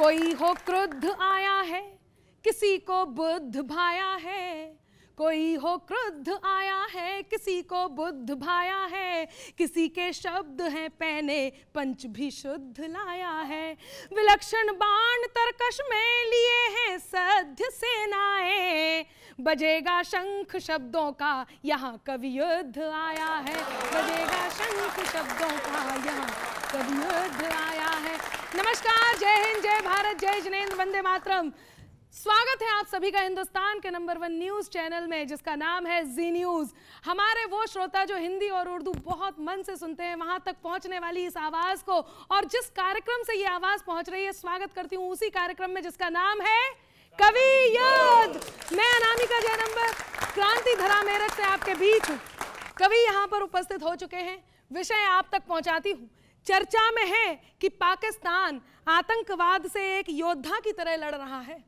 कोई हो क्रुद्ध आया है किसी को बुद्ध भाया है कोई हो क्रुद्ध आया है किसी को बुद्ध भाया है किसी के शब्द हैं पहने पंच भी शुद्ध लाया है विलक्षण बाण तरकश में लिए हैं सद्य सेनाएं बजेगा शंख शब्दों का यहाँ कवि युद्ध आया है बजेगा शंख शब्दों का यहाँ कवि युद्ध आया है नमस्कार जय हिंद जय भारत जय जिनेन्द्र वंदे मातरम स्वागत है आप सभी का हिंदुस्तान के नंबर वन न्यूज चैनल में जिसका नाम है जी न्यूज हमारे वो श्रोता जो हिंदी और उर्दू बहुत मन से सुनते हैं वहां तक पहुंचने वाली इस आवाज को और जिस कार्यक्रम से ये आवाज पहुंच रही है स्वागत करती हूँ उसी कार्यक्रम में जिसका नाम है कवि युद्ध मैं अनामिका नंबर क्रांति धरा मेरठ से आपके बीच कवि यहाँ पर उपस्थित हो चुके हैं विषय आप तक पहुंचाती हूँ चर्चा में है कि पाकिस्तान आतंकवाद से एक योद्धा की तरह लड़ रहा है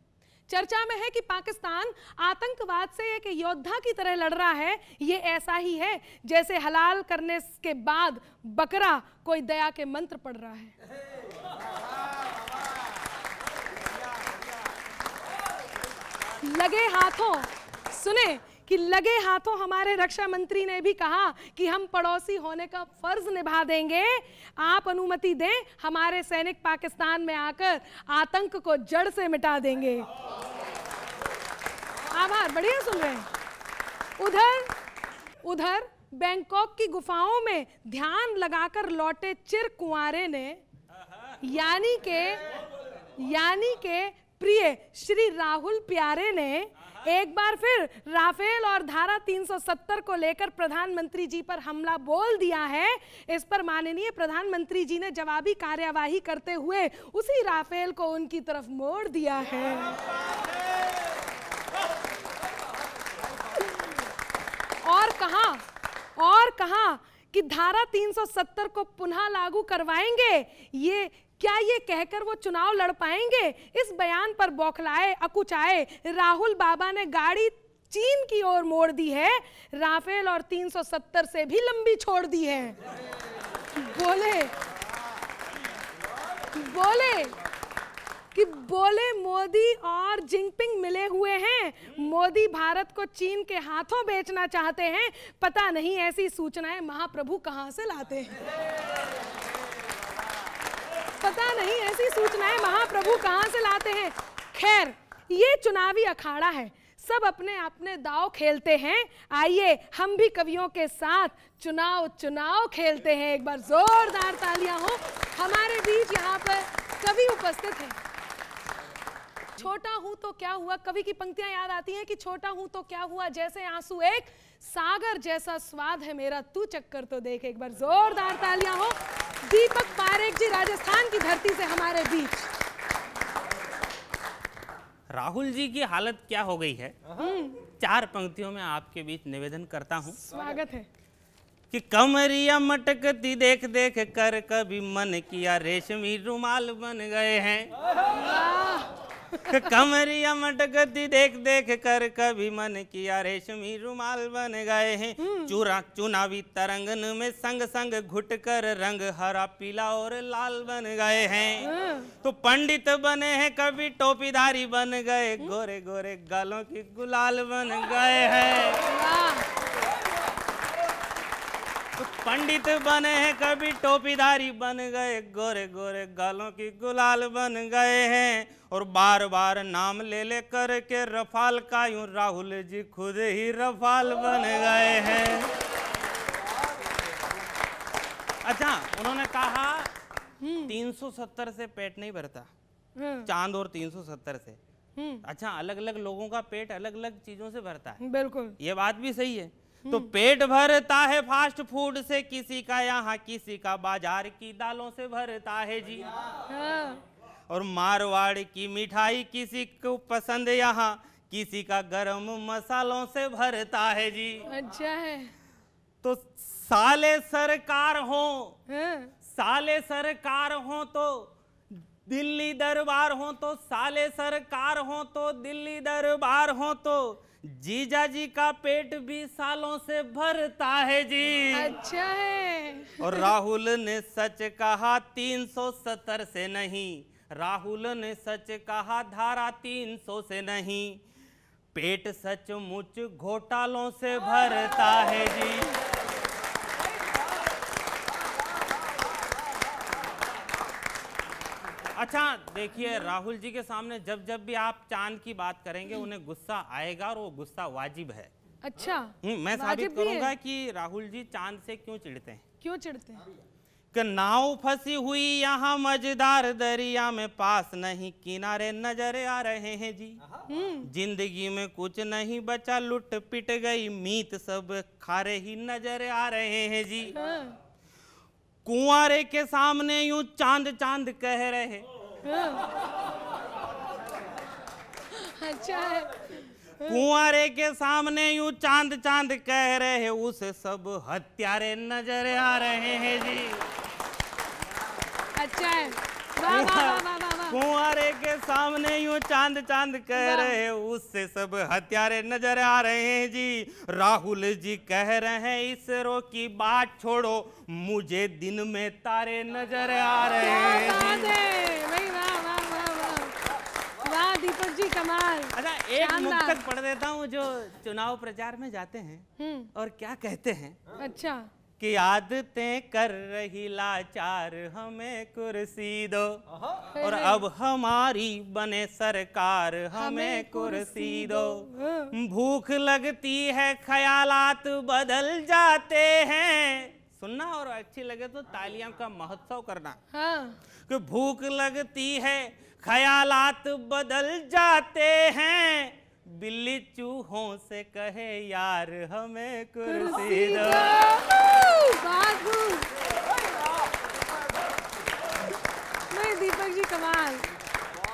चर्चा में है कि पाकिस्तान आतंकवाद से एक योद्धा की तरह लड़ रहा है ये ऐसा ही है जैसे हलाल करने के बाद बकरा कोई दया के मंत्र पढ़ रहा है लगे हाथों सुने कि लगे हाथों हमारे रक्षा मंत्री ने भी कहा कि हम पड़ोसी होने का फर्ज निभा देंगे आप अनुमति दें हमारे सैनिक पाकिस्तान में आकर आतंक को जड़ से मिटा देंगे आभार बढ़िया सुन रहे हैं उधर उधर बैंकॉक की गुफाओं में ध्यान लगाकर लौटे चिर कुआरे ने यानी के यानी के प्रिय श्री राहुल प्यारे ने एक बार फिर राफेल और धारा 370 को लेकर प्रधानमंत्री जी पर हमला बोल दिया है इस पर माननीय प्रधानमंत्री जी ने जवाबी कार्यवाही करते हुए उसी राफेल को उनकी तरफ मोड़ दिया है और कहा और कहा कि धारा 370 को पुनः लागू करवाएंगे ये क्या ये कहकर वो चुनाव लड़ पाएंगे इस बयान पर बौखलाए अकुचाए राहुल बाबा ने गाड़ी चीन की ओर मोड़ दी है राफेल और 370 से भी लंबी छोड़ दी है बोले बोले कि बोले मोदी और जिनपिंग मिले हुए हैं मोदी भारत को चीन के हाथों बेचना चाहते हैं पता नहीं ऐसी सूचनाएं महाप्रभु कहां से लाते हैं पता नहीं ऐसी सूचनाएं महाप्रभु कहाँ से लाते हैं खैर ये चुनावी अखाड़ा है सब अपने अपने दाव खेलते हैं आइए हम भी कवियों के साथ चुनाव चुनाव खेलते हैं एक बार जोरदार तालियां हो हमारे बीच यहाँ पर कवि उपस्थित हैं छोटा हूं तो क्या हुआ कवि की पंक्तियां याद आती हैं कि छोटा हूं तो क्या हुआ जैसे आंसू एक सागर जैसा स्वाद है मेरा तू चक्कर तो देख एक बार जोरदार तालियां हो दीपक पारेख जी राजस्थान की धरती से हमारे बीच राहुल जी की हालत क्या हो गई है हम्म। चार पंक्तियों में आपके बीच निवेदन करता हूँ स्वागत है कि कमरिया मटकती देख देख कर कभी मन किया रेशमी रुमाल बन गए हैं कमरिया मटगती देख देख कर कभी मन किया रेशमी रुमाल बन गए हैं हम्म। चूरा चुनावी तरंगन में संग संग घुट कर रंग हरा पीला और लाल बन गए हैं हाँ। तो पंडित बने हैं कभी टोपीधारी बन गए गोरे गोरे गालों की गुलाल बन गए हैं तो पंडित बने हैं कभी टोपीधारी बन गए गोरे गोरे गालों की गुलाल बन गए हैं और बार बार नाम ले ले करके रफाल का यूं राहुल जी खुद ही रफाल बन गए हैं अच्छा उन्होंने कहा 370 हम्म। से पेट नहीं भरता हम्म। चांद और 370 से हम्म। अच्छा अलग अलग लोगों का पेट अलग अलग चीजों से भरता है बिल्कुल ये बात भी सही है तो हम्म। पेट भरता है फास्ट फूड से किसी का यहाँ किसी का बाजार की दालों से भरता है जी हाँ। और मारवाड़ की मिठाई किसी को पसंद यहाँ किसी का गरम मसालों से भरता है जी अच्छा है तो साले सरकार हो हाँ। साले सरकार हो तो दिल्ली दरबार हो तो साले सरकार हो तो दिल्ली दरबार हो तो जीजा जी का पेट भी सालों से भरता है जी अच्छा है और राहुल ने सच कहा तीन सौ सत्तर से नहीं राहुल ने सच कहा धारा तीन सौ से नहीं पेट सचमुच घोटालों से भरता है जी अच्छा देखिए राहुल जी के सामने जब जब भी आप चांद की बात करेंगे उन्हें गुस्सा आएगा और वो गुस्सा वाजिब है अच्छा हम्म, मैं साबित करूंगा कि राहुल जी चांद से क्यों चिढ़ते हैं क्यों चिढ़ते हैं कि नाव फंसी हुई यहाँ मजेदार दरिया में पास नहीं किनारे नजर आ रहे हैं जी हम्म। जिंदगी में कुछ नहीं बचा लुट पिट गई मीत सब खारे ही नजर आ रहे हैं जी हाँ। कुआरे के सामने यूं चांद चांद कह रहे हाँ। अच्छा कुआरे के सामने यूं चांद चांद कह रहे उसे सब हत्यारे नजर आ रहे हैं जी अच्छा है वाह वाह वाह कुंवरे के सामने यूं चांद चांद कह रहे उससे सब हत्यारे नजर आ रहे हैं जी राहुल जी कह रहे हैं इसरो की बात छोड़ो मुझे दिन में तारे नजर आ रहे हैं दीपक जी कमाल अच्छा एक मुक्तक पढ़ देता हूँ जो चुनाव प्रचार में जाते हैं हम्म। और क्या कहते हैं अच्छा कि आदतें कर रही लाचार हमें कुर्सी दो और अब हमारी बने सरकार हमें कुर्सी दो हाँ। भूख लगती है ख्यालात बदल जाते हैं सुनना और अच्छी लगे तो तालियां का महोत्सव करना हाँ। कि भूख लगती है ख्यालात बदल जाते हैं बिल्ली चूहों से कहे यार हमें कुर्सी दो नहीं दीपक जी कमाल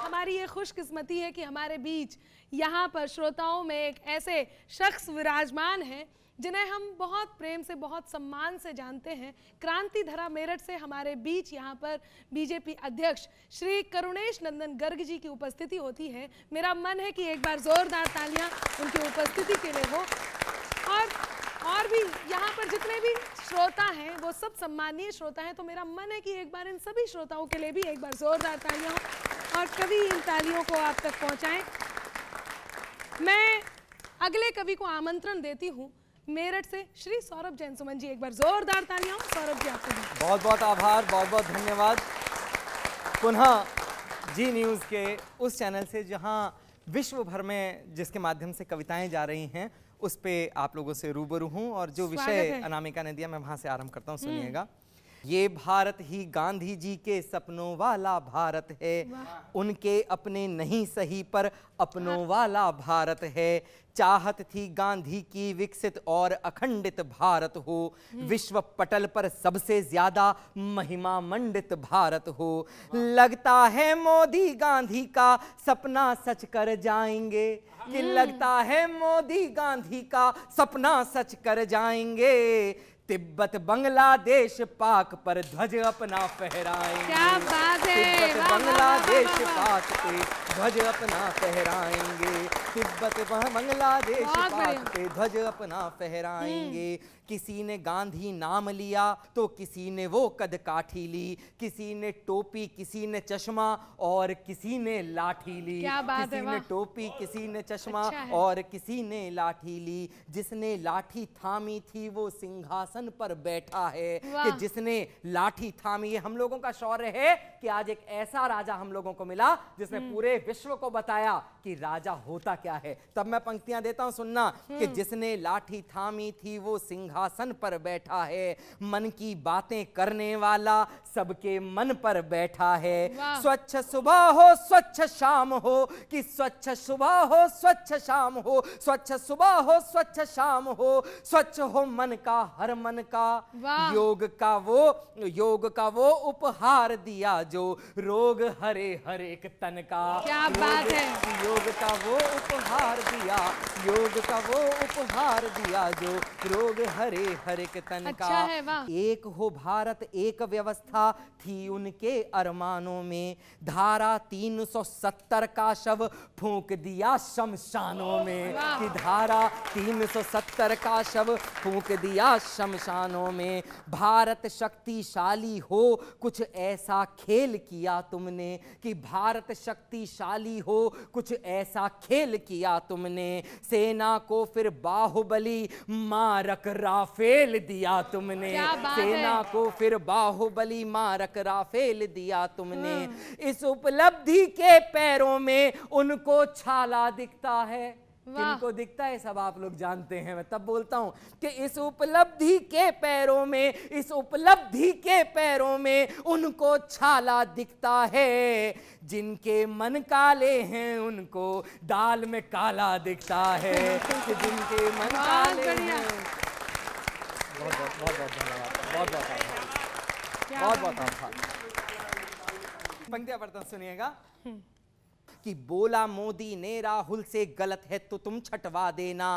हमारी ये खुशकिस्मती है कि हमारे बीच यहाँ पर श्रोताओं में एक ऐसे शख्स विराजमान हैं जिन्हें हम बहुत प्रेम से बहुत सम्मान से जानते हैं क्रांति धरा मेरठ से हमारे बीच यहाँ पर बीजेपी अध्यक्ष श्री करुणेश नंदन गर्ग जी की उपस्थिति होती है मेरा मन है कि एक बार जोरदार तालियां उनकी उपस्थिति के लिए हो और और भी यहाँ पर जितने भी श्रोता हैं वो सब सम्मानीय श्रोता हैं तो मेरा मन है कि एक बार इन सभी श्रोताओं के लिए भी एक बार जोरदार तालियां हो और कभी इन तालियों को आप तक पहुँचाएँ मैं अगले कवि को आमंत्रण देती हूँ मेरठ से श्री सौरभ जैन सुमन जी एक बार जोरदार तालियां सौरभ जी आपसे बहुत बहुत आभार बहुत बहुत धन्यवाद पुनः जी न्यूज़ के उस चैनल से जहाँ विश्व भर में जिसके माध्यम से कविताएं जा रही हैं उस पे आप लोगों से रूबरू हूँ और जो विषय अनामिका ने दिया मैं वहां से आरंभ करता हूँ हम्म। सुनिएगा ये भारत ही गांधी जी के सपनों वाला भारत है उनके अपने नहीं सही पर अपनों वाला भारत है चाहत थी गांधी की विकसित और अखंडित भारत हो हम्म। विश्व पटल पर सबसे ज्यादा महिमा मंडित भारत हो लगता है मोदी गांधी का सपना सच कर जाएंगे कि हम्म। लगता है मोदी गांधी का सपना सच कर जाएंगे तिब्बत बांग्लादेश पाक पर ध्वज अपना फहराए क्या बात है तिब्बत बांग्लादेश पाक पे ध्वज अपना फहराएंगे तिब्बत बांग्लादेश पाक पे ध्वज अपना हम्म। फहराएंगे किसी ने गांधी नाम लिया तो किसी ने वो कद काठी ली किसी ने टोपी किसी ने चश्मा और किसी ने लाठी ली किसी ने टोपी किसी ने चश्मा अच्छा और किसी ने लाठी ली जिसने लाठी थामी थी वो सिंहासन पर बैठा है कि जिसने लाठी थामी हम लोगों का शौर्य है कि आज एक ऐसा राजा हम लोगों को मिला जिसने हम्म। पूरे विश्व को बताया कि राजा होता क्या है तब मैं पंक्तियां देता हूं सुनना कि हम्म। जिसने लाठी थामी थी वो सिंहासन पर बैठा है मन की बातें करने वाला सबके मन पर बैठा है स्वच्छ सुबह हो स्वच्छ शाम हो कि स्वच्छ सुबह हो स्वच्छ शाम हो स्वच्छ सुबह हो स्वच्छ शाम हो स्वच्छ हो मन का हर मन का योग का वो योग का वो उपहार दिया जो रोग हरे हर एक तन का क्या बात है योग योग का वो उपहार दिया योग का वो उपहार दिया जो रोग हरे हरे के तन अच्छा का अच्छा एक हो भारत एक व्यवस्था थी उनके अरमानों में धारा 370 का शव फूंक दिया शमशानों में कि धारा 370 का शव फूंक दिया शमशानों में भारत शक्तिशाली हो कुछ ऐसा खेल किया तुमने कि भारत शक्तिशाली हो कुछ ऐसा खेल किया तुमने सेना को फिर बाहुबली मारक राफेल दिया तुमने सेना को फिर बाहुबली मारक राफेल दिया तुमने हम्म। इस उपलब्धि के पैरों में उनको छाला दिखता है जिनको दिखता है सब आप लोग जानते हैं मैं तब बोलता हूं कि इस उपलब्धि के पैरों में इस उपलब्धि के पैरों में उनको छाला दिखता है जिनके मन काले हैं उनको दाल में काला दिखता है कि जिनके मन काले हैं बहुत बहुत बहुत बहुत धन्यवाद बहुत बहुत बहुत बहुत पंक्तियां पढ़ता सुनिएगा हम्म। कि बोला मोदी ने राहुल से गलत है तो तुम छटवा देना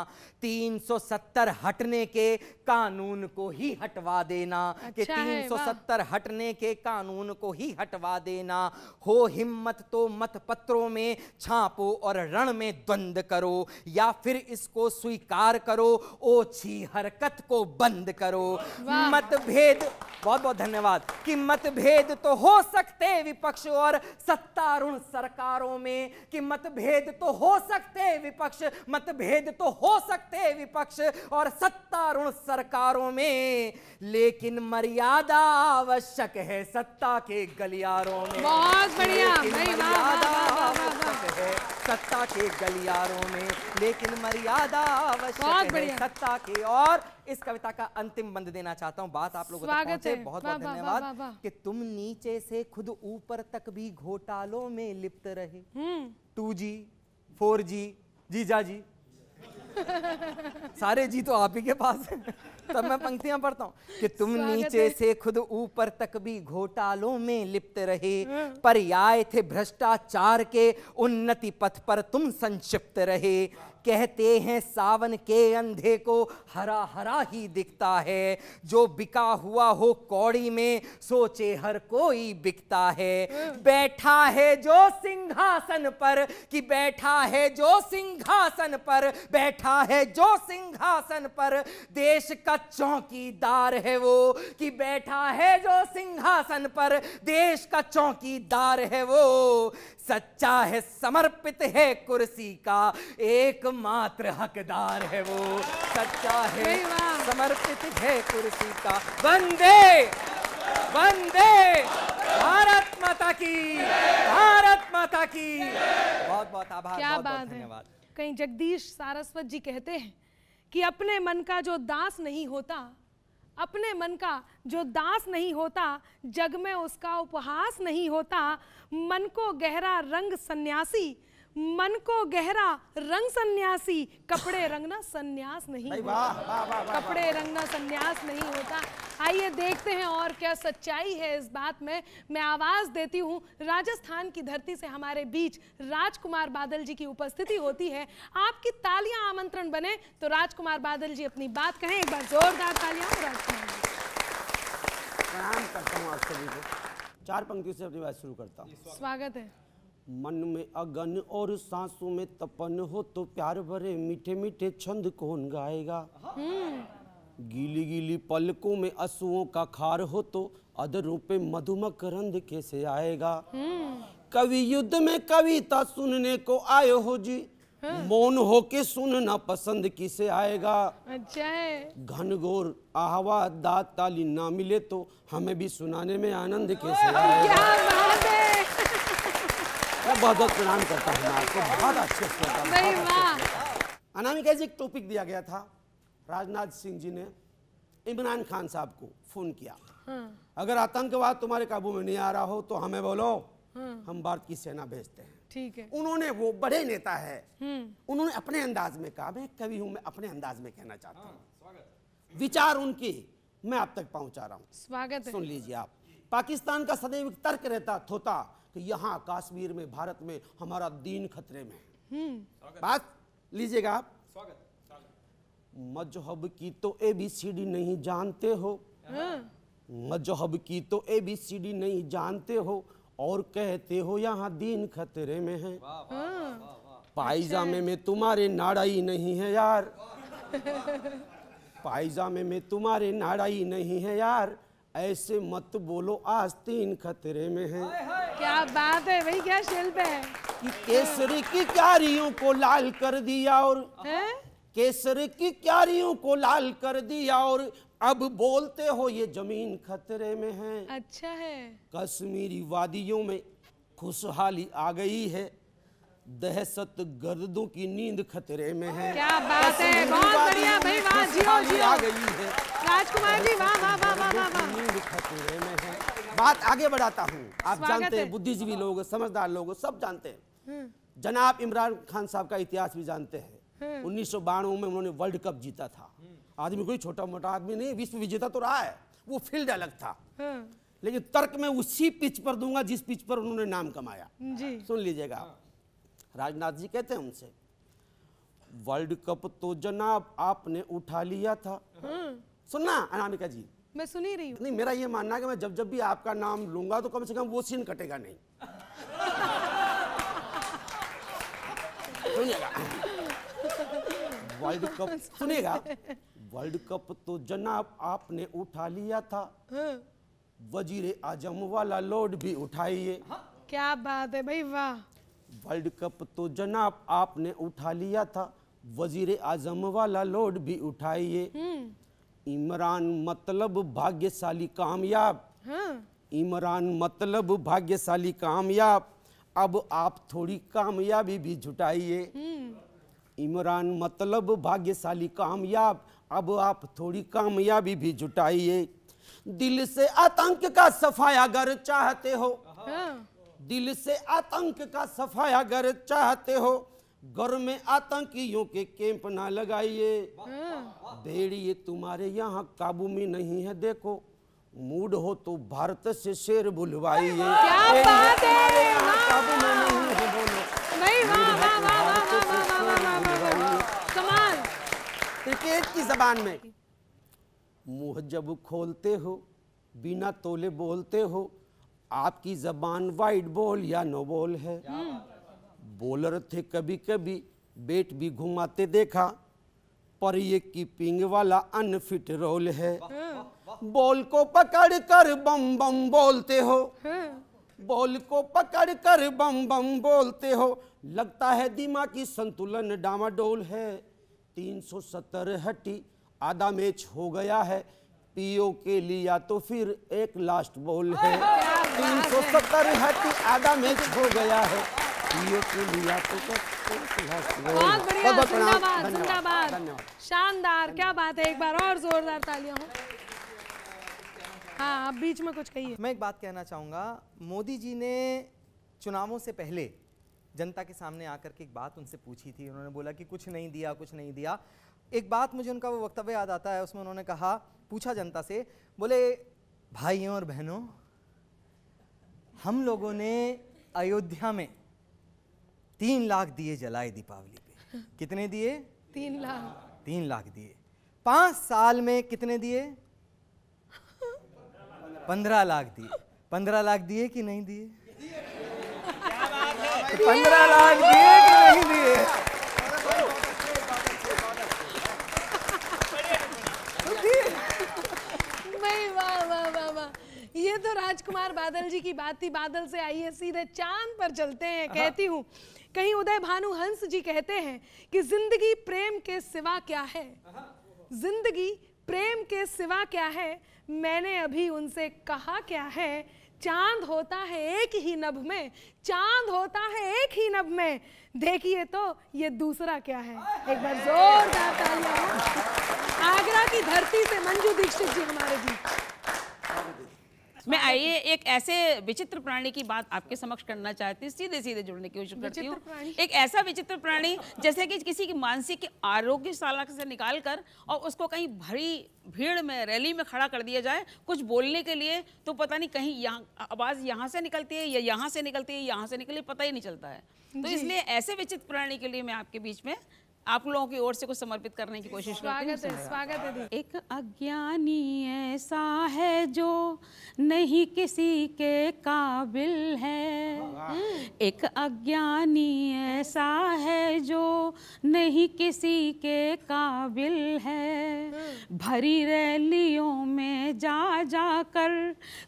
370 हटने के कानून को ही हटवा देना अच्छा कि 370 हटने के कानून को ही हटवा देना हो हिम्मत तो पत्रों में छापो और रण में द्वंद करो या फिर इसको स्वीकार करो ओछी हरकत को बंद करो मतभेद बहुत बहुत धन्यवाद कि मतभेद तो हो सकते विपक्ष और सत्तारूढ़ सरकारों में हैं कि मतभेद तो हो सकते विपक्ष मतभेद तो हो सकते विपक्ष और सत्तारूढ़ सरकारों में लेकिन मर्यादा आवश्यक है सत्ता के गलियारों में बहुत बढ़िया मर्यादा है सत्ता के गलियारों में लेकिन मर्यादा आवश्यक है सत्ता के और इस कविता का अंतिम बंद देना चाहता हूँ बात आप लोगों तक पहुंचे बहुत बहुत धन्यवाद कि तुम नीचे से खुद ऊपर तक भी घोटालों में लिप्त रहे हम्म। टू जी फोर जी जीजा जी सारे जी तो आप ही के पास है तब मैं पंक्तियां पढ़ता हूँ कि तुम नीचे से खुद ऊपर तक भी घोटालों में लिप्त रहे हाँ। पर्याय थे भ्रष्टाचार के उन्नति पथ पर तुम संक्षिप्त रहे कहते हैं सावन के अंधे को हरा हरा ही दिखता है जो बिका हुआ हो कौड़ी में सोचे हर कोई बिकता है बैठा है जो सिंहासन पर कि बैठा है जो सिंहासन पर बैठा है जो सिंहासन पर देश का चौकीदार है वो कि बैठा है जो सिंहासन पर देश का चौकीदार है वो सच्चा है समर्पित है कुर्सी का एकमात्र हकदार है वो सच्चा है समर्पित है कुर्सी का वंदे वंदे भारत माता की भारत माता की बहुत बहुत आभार क्या बहुत, बात धन्यवाद कहीं जगदीश सारस्वत जी कहते हैं कि अपने मन का जो दास नहीं होता अपने मन का जो दास नहीं होता जग में उसका उपहास नहीं होता मन को गहरा रंग सन्यासी मन को गहरा रंग सन्यासी कपड़े रंगना सन्यास नहीं कपड़े रंगना सन्यास नहीं होता आइए देखते हैं और क्या सच्चाई है इस बात में मैं आवाज देती हूँ राजस्थान की धरती से हमारे बीच राजकुमार बादल जी की उपस्थिति होती है आपकी तालियां आमंत्रण बने तो राजकुमार बादल जी अपनी बात कहें एक बार जोरदार तालियां राजकुमार चार पंक्तियों से अपनी बात शुरू करता हूँ स्वागत है मन में अगन और सांसों में तपन हो तो प्यार भरे मीठे मीठे छंद कौन गाएगा हम्म। गीली गीली पलकों में असुओं का खार हो तो अदरों पे मधुमक रंध कैसे आएगा हम्म। कवि युद्ध में कविता सुनने को आयो हो जी हाँ। मौन हो के सुनना पसंद किसे आएगा अच्छा घनघोर आहवा दात ताली ना मिले तो हमें भी सुनाने में आनंद कैसे आएगा सब बहुत बहुत प्रणाम करता हूँ आपको बहुत अच्छे श्रोता अनामिका जी एक टॉपिक दिया गया था राजनाथ सिंह जी ने इमरान खान साहब को फोन किया हाँ। अगर आतंकवाद तुम्हारे काबू में नहीं आ रहा हो तो हमें बोलो हाँ। हम भारत की सेना भेजते हैं ठीक है उन्होंने वो बड़े नेता है हम्म। उन्होंने अपने अंदाज में कहा मैं कवि हूँ मैं अपने अंदाज में कहना चाहता हूँ विचार उनकी मैं आप तक पहुंचा रहा हूँ स्वागत सुन लीजिए आप पाकिस्तान का सदैव तर्क रहता थोता कि यहाँ कश्मीर में भारत में हमारा दीन खतरे में है हम्म। बात लीजिएगा आप स्वागत मजहब की तो ए बी सी डी नहीं जानते हो हाँ। मजहब की तो ए बी सी डी नहीं जानते हो और कहते हो यहाँ दीन खतरे में है हाँ। पायजामे अच्छा। में तुम्हारे नाड़ाई नहीं है यार पायजामे में तुम्हारे नाड़ाई नहीं है यार ऐसे मत बोलो आज तीन खतरे में है क्या बात है भाई क्या शिल्प है कि केसरी की क्यारियों को लाल कर दिया और केसर की क्यारियों को लाल कर दिया और अब बोलते हो ये जमीन खतरे में है अच्छा है कश्मीरी वादियों में खुशहाली आ गई है दहशत गर्दों की नींद खतरे में है क्या बात है बहुत बढ़िया भाई वाह जियो जियो आ गई है राजकुमार जी वाह वाह वाह वाह वाह नींद खतरे में है बात आगे बढ़ाता हूँ आप जानते हैं बुद्धिजीवी लोग समझदार लोग सब जानते हैं हम्म। जनाब इमरान खान साहब का इतिहास भी जानते हैं हम्म। उन्नीस में उन्होंने वर्ल्ड कप जीता था हम्म। आदमी कोई छोटा मोटा आदमी नहीं विश्व विजेता तो रहा है वो फील्ड अलग था लेकिन तर्क में उसी पिच पर दूंगा जिस पिच पर उन्होंने नाम कमाया जी। सुन लीजिएगा राजनाथ जी कहते हैं उनसे वर्ल्ड कप तो जनाब आपने उठा लिया था सुनना अनामिका जी मैं सुन ही रही हूँ नहीं मेरा ये मानना है कि मैं जब जब भी आपका नाम लूंगा तो कम से कम वो सीन कटेगा नहीं सुनिएगा वर्ल्ड कप हाँ। सुनिएगा वर्ल्ड कप तो जनाब आपने उठा लिया था हाँ। वजीर आजम वाला लोड भी उठाइए हाँ। क्या बात है भाई वाह वर्ल्ड कप तो जनाब आपने उठा लिया था वजीर आजम वाला लोड भी उठाइए हम्म। इमरान मतलब भाग्यशाली कामयाब हाँ। इमरान मतलब भाग्यशाली कामयाब अब आप थोड़ी कामयाबी भी जुटाइए हम्म। इमरान मतलब भाग्यशाली कामयाब अब आप थोड़ी कामयाबी भी जुटाइए दिल से आतंक का सफाया अगर चाहते हो हाँ। दिल से आतंक का सफाया अगर चाहते हो घर में आतंकियों के कैंप ना लगाइए भेड़िए तुम्हारे यहाँ काबू में नहीं है देखो मूड हो तो भारत से शेर बुलवाइए क्रिकेट की जबान में मुंह जब खोलते हो बिना तोले बोलते हो आपकी जबान वाइट बोल या नो बोल है हम्म। बोलर थे कभी कभी बेट भी घुमाते देखा पर ये कीपिंग वाला अनफिट रोल है बॉल को पकड़ कर बम बम बोलते हो बॉल को पकड़ कर बम बम बोलते हो लगता है दिमागी संतुलन डामाडोल है 370 हटी आधा मैच हो गया है पीओ के लिया तो फिर एक लास्ट बॉल है 370 हटी आधा मैच हो गया है शानदार क्या बात है एक बार और जोरदार तालियां हो हाँ आप बीच में कुछ कहिए मैं एक बात कहना चाहूँगा मोदी जी ने चुनावों से पहले जनता के सामने आकर के एक बात उनसे पूछी थी उन्होंने बोला कि कुछ नहीं दिया कुछ नहीं दिया एक बात मुझे उनका वो वक्तव्य याद आता है उसमें उन्होंने कहा पूछा जनता से बोले भाइयों और बहनों हम लोगों ने अयोध्या में तीन लाख दिए जलाए दीपावली पे कितने दिए तीन लाख तीन लाख दिए पांच साल में कितने दिए पंद्रह लाख दिए पंद्रह लाख दिए कि नहीं दिए पंद्रह लाख दिए कि नहीं दिए ये तो राजकुमार बादल जी की बात थी बादल से आइए सीधे चांद पर चलते हैं हाँ। कहती हूँ कहीं उदय भानु हंस जी कहते हैं कि जिंदगी प्रेम के सिवा क्या है जिंदगी प्रेम के सिवा क्या है मैंने अभी उनसे कहा क्या है चांद होता है एक ही नभ में चांद होता है एक ही नभ में देखिए तो ये दूसरा क्या है एक बार जोरदार आगरा की धरती से मंजू दीक्षित जी हमारे जी मैं आइए एक ऐसे विचित्र प्राणी की बात आपके समक्ष करना चाहती हूँ सीधे सीधे जुड़ने की कोशिश करती हूँ एक ऐसा विचित्र प्राणी जैसे कि किसी की मानसिक आरोग्य शाला से निकाल कर और उसको कहीं भरी भीड़ में रैली में खड़ा कर दिया जाए कुछ बोलने के लिए तो पता नहीं कहीं यहाँ आवाज़ यहाँ से निकलती है या यहाँ से निकलती है यहाँ से निकली पता ही नहीं चलता है तो इसलिए ऐसे विचित्र प्राणी के लिए मैं आपके बीच में आप लोगों की ओर से कुछ समर्पित करने की कोशिश स्वागत है स्वागत है एक अज्ञानी ऐसा है जो नहीं किसी के काबिल है एक अज्ञानी ऐसा है जो नहीं किसी के काबिल है हम्म। भरी रैलियों में जा जा कर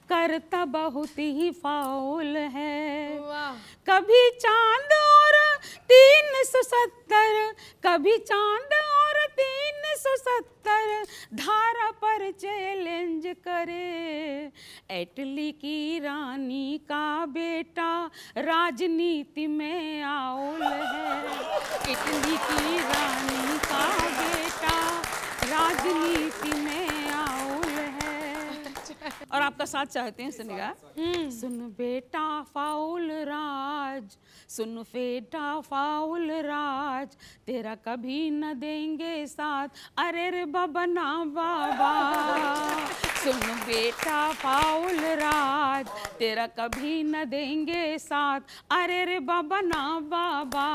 करता बहुत ही फाउल है कभी चांद और तीन सौ सत्तर कभी चांद और तीन सौ सत्तर धारा पर चैलेंज करे एटली की रानी का बेटा राजनीति में आउल है इटली की रानी का बेटा राजनीति में और आपका साथ चाहते हैं सुनिएगा हम्म। सुन बेटा फाउल राज सुन बेटा फाउल राज तेरा कभी न देंगे साथ अरे रे बबना बाबा सुन बेटा फाउल राज तेरा कभी न देंगे साथ अरे रे बबना बाबा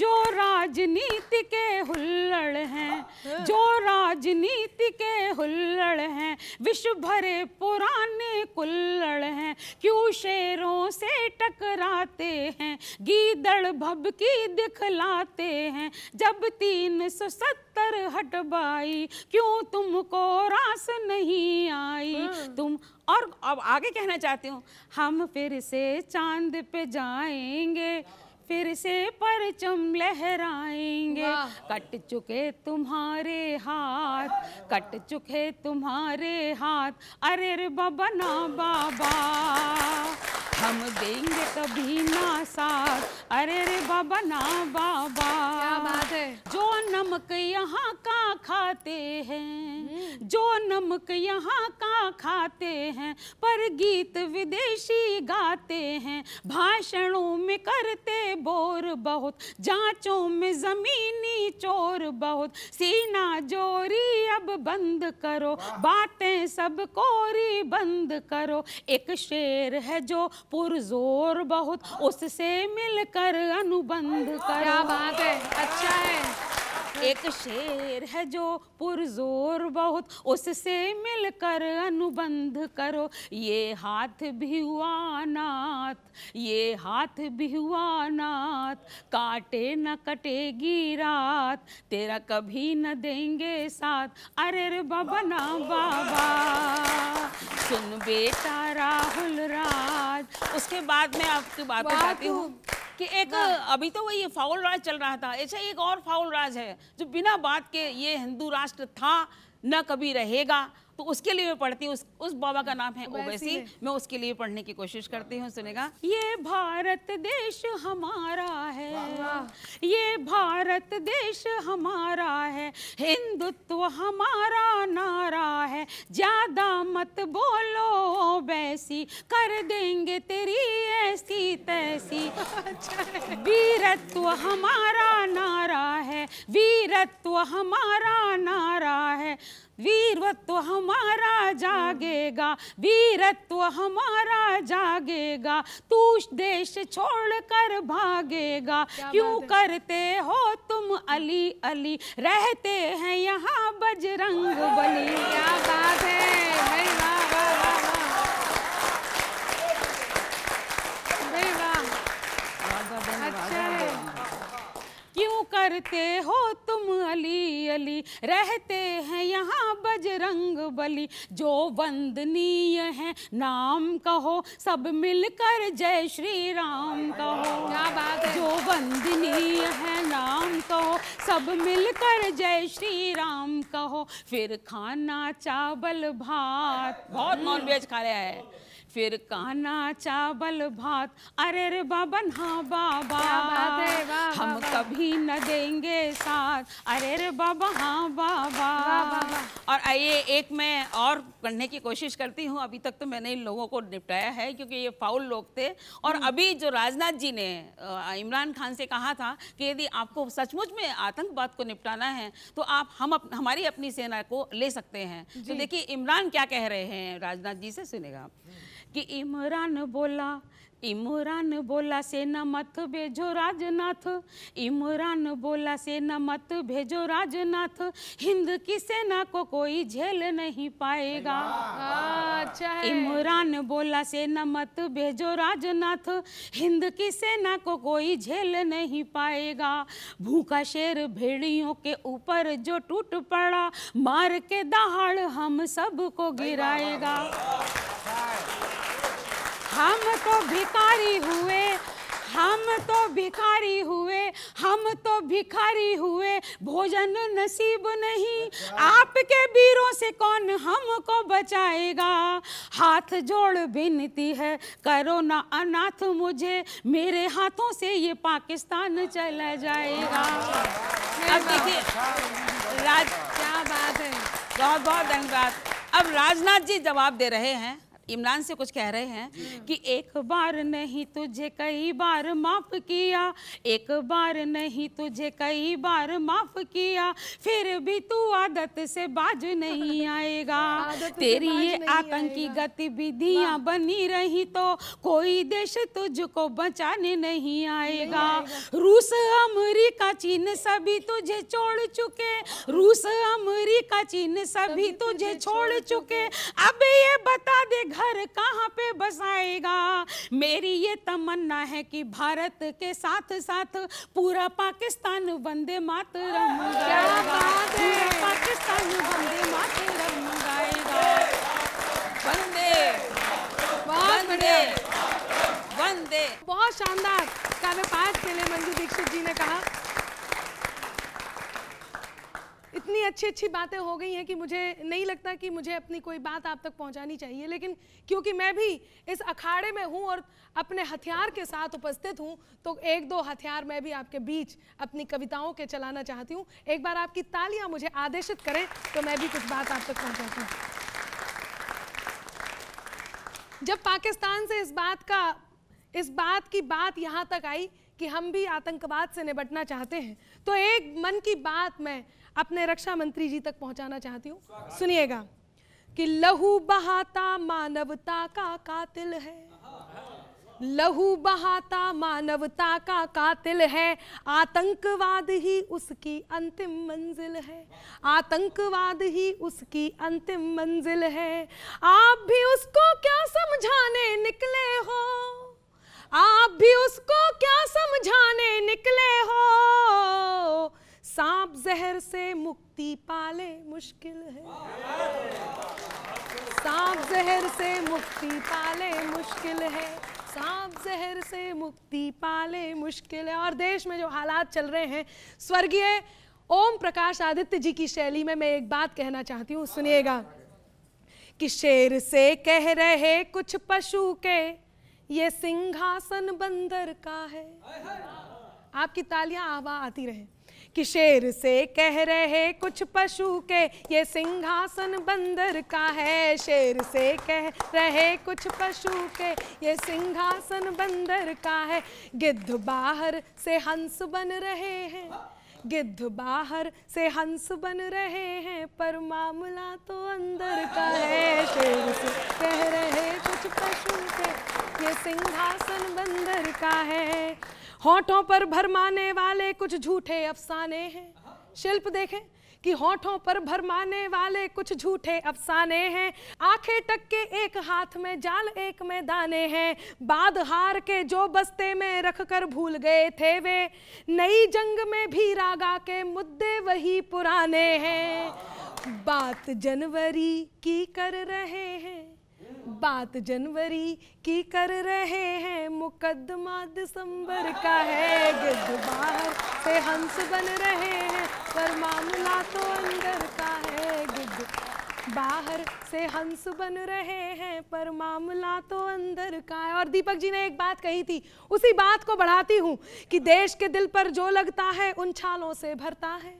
जो राजनीति के हुल्लड़ हैं हाँ। जो राजनीति के हुल्लड़ हैं विश्व भर से पुराने कुल्लड़ हैं क्यों शेरों से टकराते हैं गीदड़ भब की दिखलाते हैं जब तीन सौ सत्तर हटवाई क्यों तुमको रास नहीं आई हम्म। तुम और अब आगे कहना चाहती हूँ हम फिर से चांद पे जाएंगे फिर से परचम लहराएंगे कट चुके तुम्हारे हाथ कट चुके तुम्हारे हाथ अरे रे बबना बाबा हम देंगे कभी ना साथ अरे रे बबना बाबा क्या बात है जो नमक यहाँ का खाते हैं हम्म। जो नमक यहाँ का खाते हैं पर गीत विदेशी गाते हैं भाषणों में करते बोर बहुत जांचों में जमीनी चोर बहुत सीना जोरी अब बंद करो बातें सब कोरी बंद करो एक शेर है जो पुरजोर बहुत हाँ। उससे मिलकर अनुबंध करो क्या बात है अच्छा है एक शेर है जो पुरजोर बहुत उससे मिलकर अनुबंध करो ये हाथ भी हुआ नाथ ये हाथ भी हुआ नाथ काटे न कटेगी रात तेरा कभी न देंगे साथ अरे रे बबना बाबा सुन बेटा राहुल राज उसके बाद मैं आपकी बात बताती हूँ कि एक हाँ। अभी तो वही फाउल राज चल रहा था ऐसा अच्छा, एक और फाउल राज है जो बिना बात के ये हिंदू राष्ट्र था न कभी रहेगा तो उसके लिए पढ़ती हूँ उस, बाबा का नाम है ओवैसी मैं उसके लिए पढ़ने की कोशिश करती हूँ सुनेगा ये भारत देश हमारा है ये भारत देश हमारा है हिंदुत्व हमारा नारा है ज्यादा मत बोलो वैसी कर देंगे तेरी ऐसी तैसी अच्छा वीरत्व हमारा नारा है वीरत्व हमारा नारा है वीरत्व हमारा जागेगा वीरत्व हमारा जागेगा तू देश छोड़ कर भागेगा क्यों करते हो तुम अली अली रहते हैं यहाँ बजरंग बली क्या बात है भाई वाह वाह वाह क्यों करते हो तुम अली अली रहते हैं यहाँ बजरंग बली जो वंदनीय है नाम कहो सब मिलकर जय श्री राम कहो क्या बात है जो वंदनीय है नाम कहो सब मिलकर जय श्री राम कहो फिर खाना चावल भात बहुत नॉनवेज खा रहा है फिर काना चावल भात अरे रे बाबा हाँ बाबा हम कभी न देंगे साथ अरे रे बाबा हाँ बाबा और आइए एक मैं और पढ़ने की कोशिश करती हूँ अभी तक तो मैंने इन लोगों को निपटाया है क्योंकि ये फाउल लोग थे और हम्म। अभी जो राजनाथ जी ने इमरान खान से कहा था कि यदि आपको सचमुच में आतंकवाद को निपटाना है तो आप हम अप, हमारी अपनी सेना को ले सकते हैं तो देखिए इमरान क्या कह रहे हैं राजनाथ जी से सुनेगा आप कि इमरान बोला इमरान बोला न मत भेजो राजनाथ इमरान बोला से न मत भेजो राजनाथ हिंद की सेना को कोई झेल नहीं पाएगा अच्छा इमरान बोला न मत भेजो राजनाथ हिंद की सेना को कोई झेल नहीं पाएगा भूखा शेर भेड़ियों के ऊपर जो टूट पड़ा मार के दहाड़ हम सबको गिराएगा अच्छा हम तो भिखारी हुए हम तो भिखारी हुए हम तो भिखारी हुए भोजन नसीब नहीं अच्छा। आपके वीरों से कौन हमको बचाएगा हाथ जोड़ विनती है करो ना अनाथ मुझे मेरे हाथों से ये पाकिस्तान चला जाएगा अच्छा। अब देखिए अच्छा। राज क्या बात है बहुत बहुत धन्यवाद अब राजनाथ जी जवाब दे रहे हैं इमरान से कुछ कह रहे हैं कि एक बार नहीं तुझे कई बार माफ किया एक बार नहीं तुझे कई बार माफ किया फिर भी तू आदत से बाज नहीं आएगा तेरी ये आतंकी गतिविधियां बनी रही तो कोई देश तुझको बचाने नहीं आएगा रूस अमरीका चीन सभी तुझे छोड़ चुके रूस अमरीका चीन सभी तुझे छोड़ चुके अब ये बता दे घर कहाँ पे बसाएगा मेरी ये तमन्ना है कि भारत के साथ साथ पूरा पाकिस्तान वंदे मातरम पाकिस्तान वंदे मातरम वंदे वंदे वंदे बहुत शानदार काव्य पाठ के लिए मंजू दीक्षित जी ने कहा इतनी अच्छी अच्छी बातें हो गई हैं कि मुझे नहीं लगता कि मुझे अपनी कोई बात आप तक पहुंचानी चाहिए लेकिन क्योंकि मैं भी इस अखाड़े में हूं और अपने हथियार के साथ उपस्थित हूं तो एक दो हथियार मैं भी आपके बीच अपनी कविताओं के चलाना चाहती हूं एक बार आपकी तालियां मुझे आदेशित करें तो मैं भी कुछ बात आप तक पहुँचाती हूँ जब पाकिस्तान से इस बात का इस बात की बात यहाँ तक आई कि हम भी आतंकवाद से निपटना चाहते हैं तो एक मन की बात मैं अपने रक्षा मंत्री जी तक पहुंचाना चाहती हूँ सुनिएगा कि लहू बहाता मानवता का कातिल है लहू बहाता मानवता का कातिल है आतंकवाद ही उसकी अंतिम मंजिल है आतंकवाद ही उसकी अंतिम मंजिल है आप भी उसको क्या समझाने निकले हो आप भी उसको क्या समझाने निकले हो सांप जहर से मुक्ति पाले मुश्किल है सांप जहर से मुक्ति पाले मुश्किल है सांप जहर से मुक्ति पाले मुश्किल है और देश में जो हालात चल रहे हैं स्वर्गीय ओम प्रकाश आदित्य जी की शैली में मैं एक बात कहना चाहती हूँ सुनिएगा कि शेर से कह रहे कुछ पशु के ये सिंहासन बंदर का है आपकी तालियां आवा आती रहे कि शेर से कह रहे कुछ पशु के ये सिंहासन बंदर का है शेर से कह रहे कुछ पशु के ये सिंहासन बंदर का है गिद्ध बाहर से हंस बन रहे हैं गिद्ध बाहर से हंस बन रहे हैं पर मामला तो अंदर का है शेर से कह रहे कुछ पशु के ये सिंहासन बंदर का है होठों पर भरमाने वाले कुछ झूठे अफसाने हैं शिल्प देखें कि होठों पर भरमाने वाले कुछ झूठे अफसाने हैं आंखें टक के एक हाथ में जाल एक में दाने हैं बाद हार के जो बस्ते में रख कर भूल गए थे वे नई जंग में भी रागा के मुद्दे वही पुराने हैं बात जनवरी की कर रहे हैं बात जनवरी की कर रहे हैं मुकदमा दिसंबर का है गिद्ध बाहर से हंस बन रहे हैं पर मामला तो अंदर का है गिद्ध बाहर से हंस बन रहे हैं पर मामला तो अंदर का है और दीपक जी ने एक बात कही थी उसी बात को बढ़ाती हूँ कि देश के दिल पर जो लगता है उन छालों से भरता है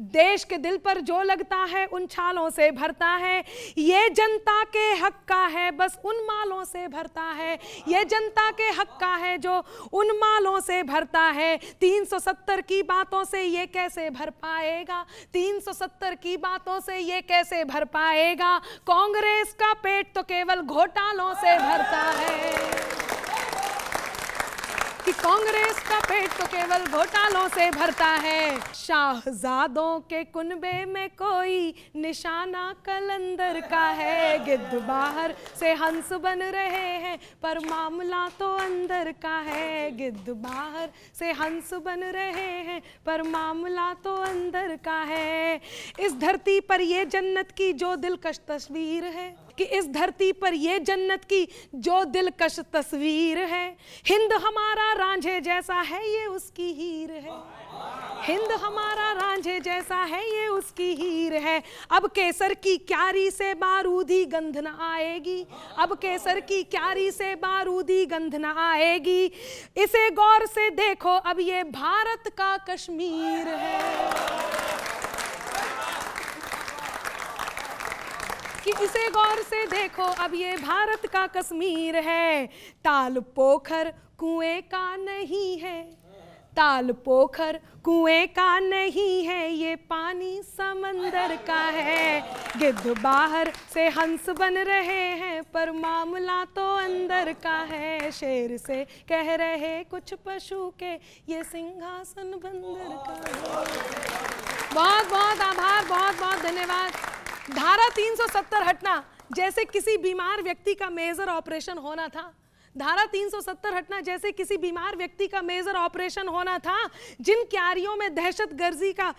देश के दिल पर जो लगता है उन छालों से भरता है ये जनता के हक का है बस उन मालों से भरता है ये जनता के हक का है जो उन मालों से भरता है 370 की बातों से ये कैसे भर पाएगा 370 की बातों से ये कैसे भर पाएगा कांग्रेस का पेट तो केवल घोटालों से भरता है कि कांग्रेस का पेट तो केवल घोटालों से भरता है शाहजादों के कुनबे में कोई निशाना कलंदर का है गिद्ध बाहर से हंस बन रहे हैं पर मामला तो अंदर का है गिद्ध बाहर से हंस बन रहे हैं पर मामला तो अंदर का है इस धरती पर ये जन्नत की जो दिलकश तस्वीर है कि इस धरती पर ये जन्नत की जो दिलकश तस्वीर है हिंद हमारा रांझे जैसा है ये उसकी हीर है हिंद हमारा रांझे जैसा है ये उसकी हीर है अब केसर की क्यारी से बारूदी गंध ना आएगी अब केसर की क्यारी से बारूदी गंध ना आएगी इसे गौर से देखो अब ये भारत का कश्मीर है कि इसे गौर से देखो अब ये भारत का कश्मीर है ताल पोखर कुएं का नहीं है ताल पोखर कुएं का नहीं है ये पानी समंदर का है गिद्ध बाहर से हंस बन रहे हैं पर मामला तो अंदर का है शेर से कह रहे कुछ पशु के ये सिंहासन बंदर का है बहुत बहुत आभार बहुत बहुत धन्यवाद धारा 370 हटना जैसे किसी बीमार व्यक्ति का मेजर ऑपरेशन होना था धारा 370 हटना जैसे किसी बीमार व्यक्ति का मेजर ऑपरेशन होना था जिन क्यारियों में दहशत गर्जी का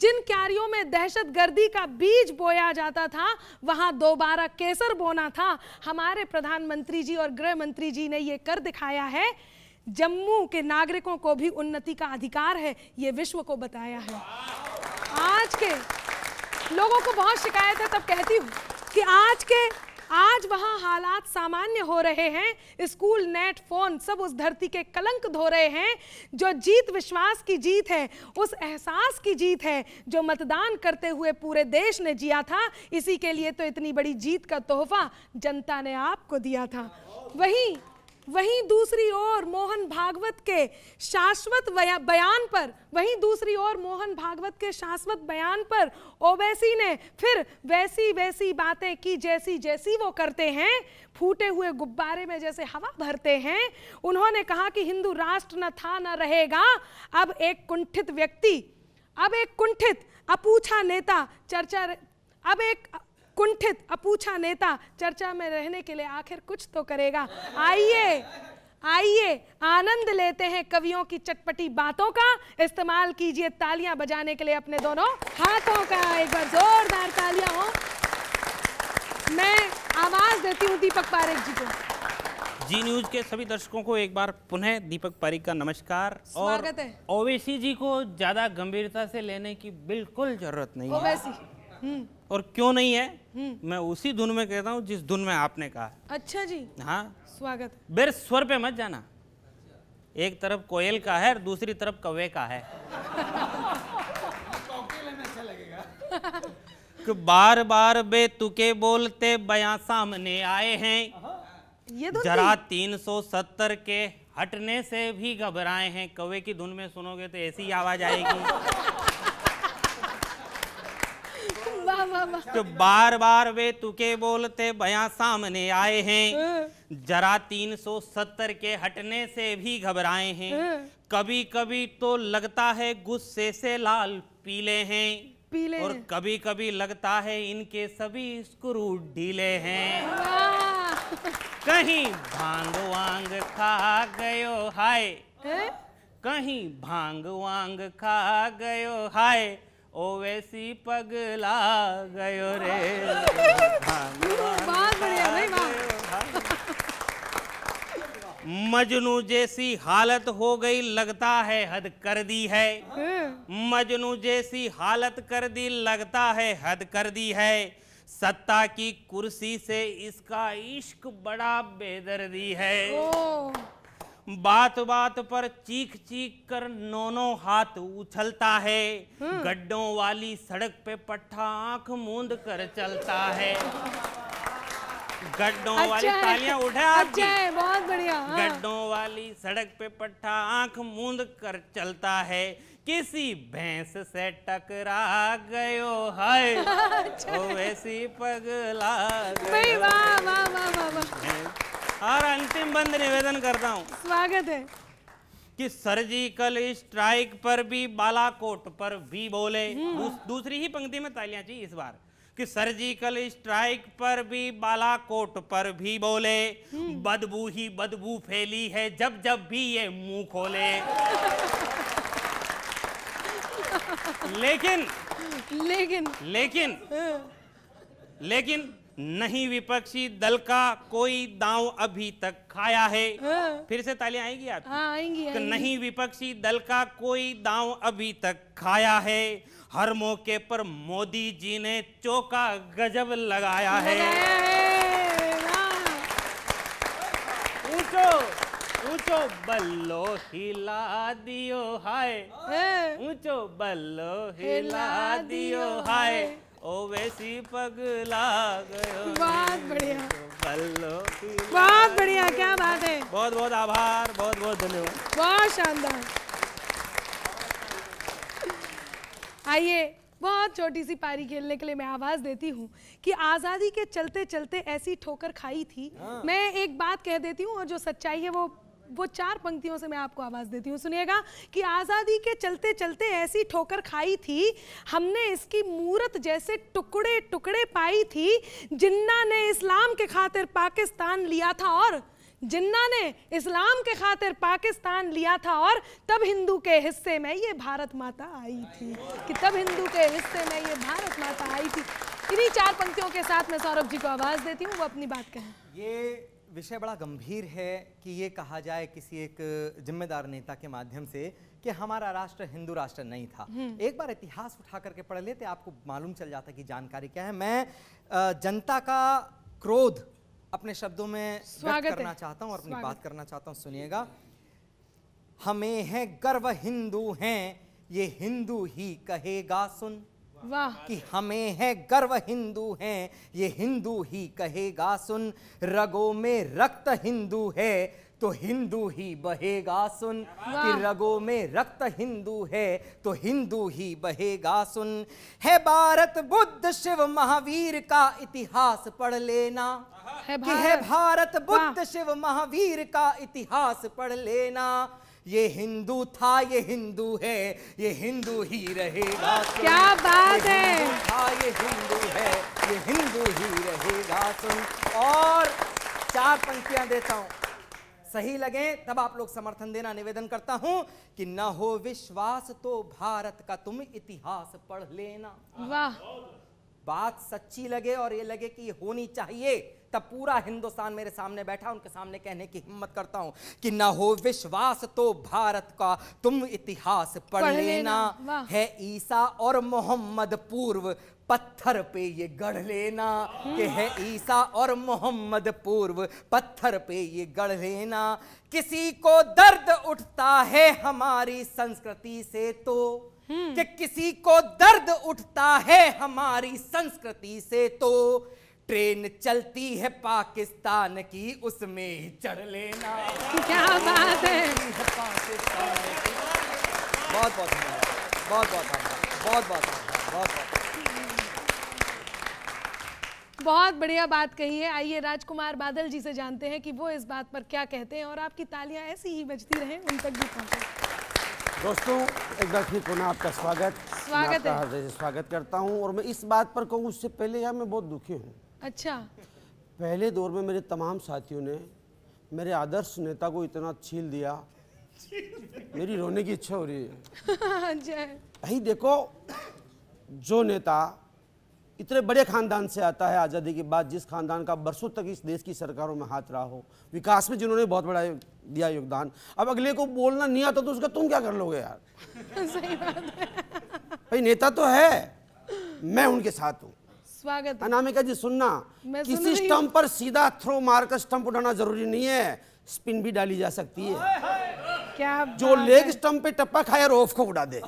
जिन क्यारियों में दहशत गर्दी का बीज बोया जाता था वहां दोबारा केसर बोना था हमारे प्रधानमंत्री जी और गृह मंत्री जी ने यह कर दिखाया है जम्मू के नागरिकों को भी उन्नति का अधिकार है ये विश्व को बताया है आज के लोगों को बहुत शिकायत है तब कहती हूँ कि आज के आज वहाँ हालात सामान्य हो रहे हैं स्कूल नेट फोन सब उस धरती के कलंक धो रहे हैं जो जीत विश्वास की जीत है उस एहसास की जीत है जो मतदान करते हुए पूरे देश ने जिया था इसी के लिए तो इतनी बड़ी जीत का तोहफा जनता ने आपको दिया था वहीं वहीं दूसरी ओर मोहन भागवत के शाश्वत बयान पर वहीं दूसरी ओर मोहन भागवत के शाश्वत बयान पर ओवैसी ने फिर वैसी वैसी बातें की जैसी जैसी वो करते हैं फूटे हुए गुब्बारे में जैसे हवा भरते हैं उन्होंने कहा कि हिंदू राष्ट्र न था न रहेगा अब एक कुंठित व्यक्ति अब एक कुंठित अपूछा नेता चर्चा अब एक कुंठित अपूछा नेता चर्चा में रहने के लिए आखिर कुछ तो करेगा आइए आइए आनंद लेते हैं कवियों की चटपटी बातों का इस्तेमाल कीजिए तालियां बजाने के लिए अपने दोनों हाथों का एक बार जोरदार तालियां हो मैं आवाज देती हूँ दीपक पारेख जी को जी न्यूज के सभी दर्शकों को एक बार पुनः दीपक पारिक का नमस्कार और ओवैसी जी को ज्यादा गंभीरता से लेने की बिल्कुल जरूरत नहीं है ओवैसी हम्म। और क्यों नहीं है हम्म। मैं उसी धुन में कहता हूँ जिस धुन में आपने कहा अच्छा जी हाँ स्वागत बेर स्वर पे मत जाना एक तरफ कोयल का है और दूसरी तरफ कवे का है कि बार बार बेतुके बोलते बया सामने आए हैं ये तो जरा 370 के हटने से भी घबराए हैं कवे की धुन में सुनोगे तो ऐसी आवाज आएगी तो बार बार वे तुके बोलते बया सामने आए हैं हाँ। जरा 370 के हटने से भी घबराए हैं हाँ। कभी कभी तो लगता है गुस्से से लाल पीले हैं पीले और कभी कभी लगता है इनके सभी स्क्रू ढीले हैं कहीं भांग वांग खा गयो हाय हाँ। कहीं भांग वांग खा गयो हाय वैसी पगला गयो रे मजनू जैसी हालत हो गई लगता है हद कर दी है हाँ। मजनू जैसी हालत कर दी लगता है हद कर दी है सत्ता की कुर्सी से इसका इश्क बड़ा बेदर्दी है बात बात पर चीख चीख कर नोनो हाथ उछलता है हम्म। गड्ढों वाली सड़क पे पट्टा आंख मूंद कर चलता है गड्ढों अच्छा वाली तालियां उठे आपकी अच्छा बहुत बढ़िया हाँ। गड्ढों वाली सड़क पे पट्टा आंख मूंद कर चलता है किसी भैंस से टकरा गयो है अच्छा। वैसी पगला वाह वाह वाह वाह अंतिम बंद निवेदन करता हूँ स्वागत है कि सर्जिकल स्ट्राइक पर भी बालाकोट पर भी बोले हम्म। दूस, दूसरी ही पंक्ति में तालियां चाहिए इस बार कि सर्जिकल स्ट्राइक पर भी बालाकोट पर भी बोले हम्म। बदबू ही बदबू फैली है जब जब भी ये मुंह खोले लेकिन लेकिन लेकिन हाँ। लेकिन नहीं विपक्षी दल का कोई दांव अभी तक खाया है आ, हाँ। फिर से तालियां आएगी आप आएंगी, तो नहीं विपक्षी दल का कोई दांव अभी तक खाया है हर मौके पर मोदी जी ने चौका गजब लगाया है ऊंचो ऊंचो बल्लो हिला दियो हाय हाँ। ऊंचो बल्लो हिला दियो हाय ओ वैसी पगला गयो बहुत बढ़िया बल्लो बहुत बढ़िया क्या बात है बहुत बहुत आभार बहुत बहुत धन्यवाद बहुत शानदार आइए बहुत छोटी सी पारी खेलने के लिए मैं आवाज देती हूँ कि आजादी के चलते चलते ऐसी ठोकर खाई थी हाँ। मैं एक बात कह देती हूँ और जो सच्चाई है वो वो चार पंक्तियों से मैं आपको आवाज़ देती हूँ सुनिएगा कि आज़ादी के चलते चलते ऐसी ठोकर खाई थी हमने इसकी मूरत जैसे टुकड़े टुकड़े पाई थी जिन्ना ने इस्लाम के खातिर पाकिस्तान लिया था और जिन्ना ने इस्लाम के खातिर पाकिस्तान लिया था और तब हिंदू के हिस्से में ये भारत माता आई थी कि तब हिंदू के हिस्से में ये भारत माता आई थी इन्हीं चार पंक्तियों के साथ मैं सौरभ जी को आवाज़ देती हूँ वो अपनी बात कहें ये विषय बड़ा गंभीर है कि ये कहा जाए किसी एक जिम्मेदार नेता के माध्यम से कि हमारा राष्ट्र हिंदू राष्ट्र नहीं था हम्म। एक बार इतिहास उठा करके पढ़ लेते आपको मालूम चल जाता कि जानकारी क्या है मैं जनता का क्रोध अपने शब्दों में स्वागत करना चाहता हूं और अपनी बात करना चाहता हूं सुनिएगा हमें है गर्व हिंदू हैं ये हिंदू ही कहेगा सुन वाह कि हमें है गर्व हिंदू है ये हिंदू ही कहेगा सुन रगों में रक्त हिंदू है तो हिंदू ही बहेगा सुन कि रगों में रक्त हिंदू है तो हिंदू ही बहेगा सुन है भारत बुद्ध शिव महावीर का इतिहास पढ़ लेना है कि है भारत बुद्ध शिव महावीर का इतिहास पढ़ लेना ये हिंदू था ये हिंदू है ये हिंदू ही रहेगा क्या बात है था ये हिंदू है ये हिंदू ही रहेगा सुन और चार पंक्तियां देता हूं सही लगे तब आप लोग समर्थन देना निवेदन करता हूं कि न हो विश्वास तो भारत का तुम इतिहास पढ़ लेना वाह बात सच्ची लगे और ये लगे कि ये होनी चाहिए तब पूरा हिंदुस्तान मेरे सामने बैठा उनके सामने कहने की हिम्मत करता हूं कि ना हो विश्वास तो भारत का तुम इतिहास पढ़, लेना, लेना। है ईसा और मोहम्मद पूर्व पत्थर पे ये गढ़ लेना कि है ईसा और मोहम्मद पूर्व पत्थर पे ये गढ़ लेना किसी को दर्द उठता है हमारी संस्कृति से तो हम्म। कि किसी को दर्द उठता है हमारी संस्कृति से तो ट्रेन चलती है पाकिस्तान की उसमें ही चढ़ लेना क्या बात है बहुत बहुत बहुत बहुत बहुत बहुत बहुत बहुत बढ़िया बात कही है आइए राजकुमार बादल जी से जानते हैं कि वो इस बात पर क्या कहते हैं और आपकी तालियां ऐसी ही बजती रहें उन तक भी पहुंचे दोस्तों एक बार फिर पुनः आपका स्वागत स्वागत है स्वागत करता हूं और मैं इस बात पर कहूँ उससे पहले यार मैं बहुत दुखी हूँ अच्छा पहले दौर में मेरे तमाम साथियों ने मेरे आदर्श नेता को इतना छील दिया मेरी रोने की इच्छा हो रही है भाई देखो जो नेता इतने बड़े खानदान से आता है आज़ादी के बाद जिस खानदान का बरसों तक इस देश की सरकारों में हाथ रहा हो विकास में जिन्होंने बहुत बड़ा दिया योगदान अब अगले को बोलना नहीं आता तो उसका तुम क्या कर लोगे यार सही बात है भाई नेता तो है मैं उनके साथ हूँ स्वागत अनामिका जी सुनना किसी स्टम्प पर सीधा थ्रो मारकर स्टम्प उठाना जरूरी नहीं है स्पिन भी डाली जा सकती है क्या जो लेग स्टम्प पे टप्पा और ऑफ को उड़ा दे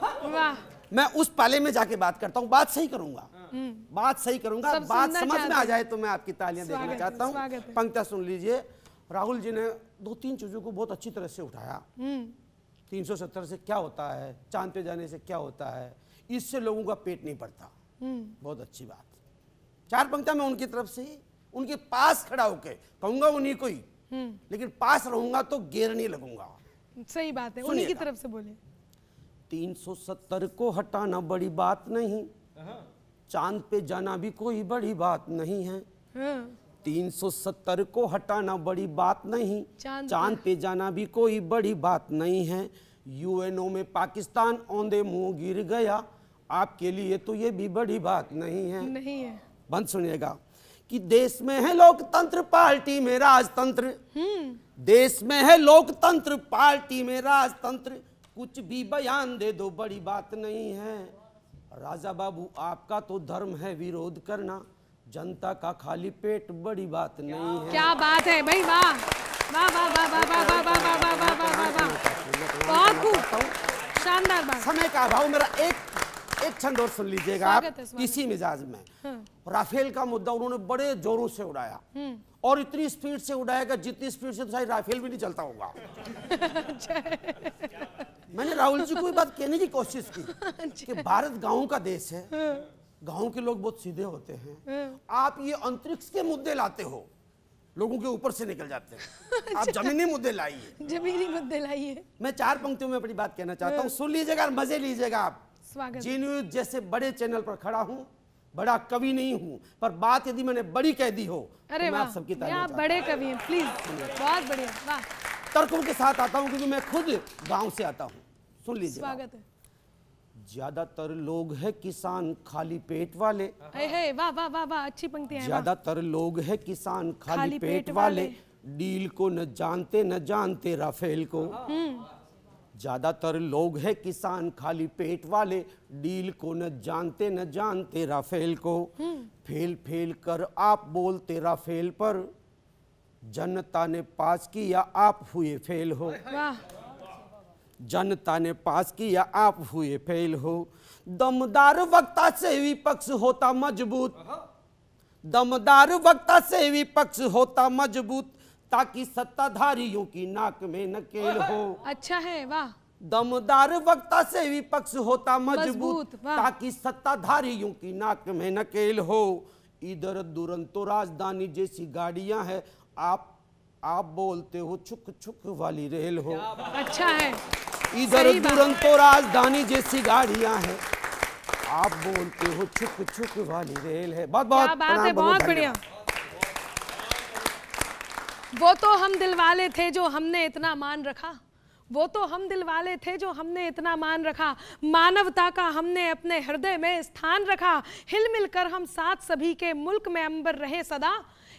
मैं उस पाले में जाके बात करता हूँ बात सही करूंगा हम्म। बात सही करूंगा बात समझ में आ जाए तो मैं आपकी तालियां देखना चाहता हूँ पंक्ता सुन लीजिए राहुल जी ने दो तीन चीजों को बहुत अच्छी तरह से उठाया 370 हम्म। से क्या होता है चांद पे जाने से क्या होता है इससे लोगों का पेट नहीं पड़ता हम्म। बहुत अच्छी बात चार पंक्तियां मैं उनकी तरफ से उनके पास खड़ा होकर कहूंगा उन्हीं को ही हम्म। लेकिन पास रहूंगा तो गेर नहीं लगूंगा सही बात है उन्हीं की तरफ से बोले 370 को हटाना बड़ी बात नहीं हाँ। चांद पे जाना भी कोई बड़ी बात नहीं है हाँ। तीन सौ सत्तर को हटाना बड़ी बात नहीं चांद, चांद पे जाना भी कोई बड़ी बात नहीं है यूएनओ में पाकिस्तान औंधे मुंह गिर गया आपके लिए तो ये भी बड़ी बात नहीं है नहीं है बंद सुनिएगा कि देश में है लोकतंत्र पार्टी में राजतंत्र देश में है लोकतंत्र पार्टी में राजतंत्र कुछ भी बयान दे दो बड़ी बात नहीं है राजा बाबू आपका तो धर्म है विरोध करना जनता का खाली पेट बड़ी बात नहीं है क्या बात है भाई वाह वाह वाह वाह वाह वाह वाह वाह वाह वाह वाह शानदार समय का अभाव मेरा एक एक क्षण और सुन लीजिएगा आप इसी मिजाज में हाँ। राफेल का मुद्दा उन्होंने बड़े जोरों से उड़ाया हम्म। और इतनी स्पीड से उड़ाएगा जितनी स्पीड से तो शायद राफेल भी नहीं चलता होगा मैंने राहुल जी को बात कहने की कोशिश की हाँ कि भारत गांव का देश है हाँ। गांव के लोग बहुत सीधे होते हैं आप ये अंतरिक्ष के मुद्दे लाते हो लोगों के ऊपर से निकल जाते हैं अच्छा। आप जमीनी मुद्दे लाइए जमीनी मुद्दे लाइए मैं चार पंक्तियों में अपनी बात कहना चाहता हूँ सुन लीजिएगा मजे लीजिएगा आप स्वागत जी न्यूज जैसे बड़े चैनल पर खड़ा हूँ बड़ा कवि नहीं हूँ पर बात यदि मैंने बड़ी कह दी हो तो अरे तो मैं आप सबकी तारीफ बड़े कवि हैं प्लीज बहुत बढ़िया तर्कों के साथ आता हूँ क्योंकि मैं खुद गांव से आता हूँ सुन लीजिए स्वागत है ज्यादातर लोग हैं किसान खाली पेट वाले वाह वाह वाह वाह अच्छी पंक्ति है ज्यादातर लोग हैं किसान खाली, खाली पेट, पेट वाले डील को न जानते न जानते राफेल को हम्म। ज़्यादातर लोग हैं किसान खाली पेट वाले डील को न जानते न जानते राफेल को हम्म। फेल फेल कर आप बोलते राफेल पर जनता ने पास किया आप हुए फेल हो जनता ने पास किया आप हुए फेल हो दमदार वक्ता से विपक्ष होता मजबूत दमदार वक्ता से विपक्ष होता मजबूत ताकि सत्ताधारियों की नाक में नकेल हो अच्छा है वाह दमदार वक्ता से विपक्ष होता मजबूत ताकि सत्ताधारियों की नाक में नकेल हो इधर दुरंतो तो राजधानी जैसी गाड़ियां हैं आप आप बोलते हो छुक छुक वाली रेल हो अच्छा है इधर दुरंतो तो राजधानी जैसी गाड़ियां हैं आप बोलते हो छुक छुक वाली रेल है बहुत बहुत बात है बहुत बढ़िया वो तो हम दिलवाले थे जो हमने इतना मान रखा वो तो हम दिलवाले थे जो हमने इतना मान रखा मानवता का हमने अपने हृदय में स्थान रखा हिल मिलकर हम साथ सभी के मुल्क में अंबर रहे सदा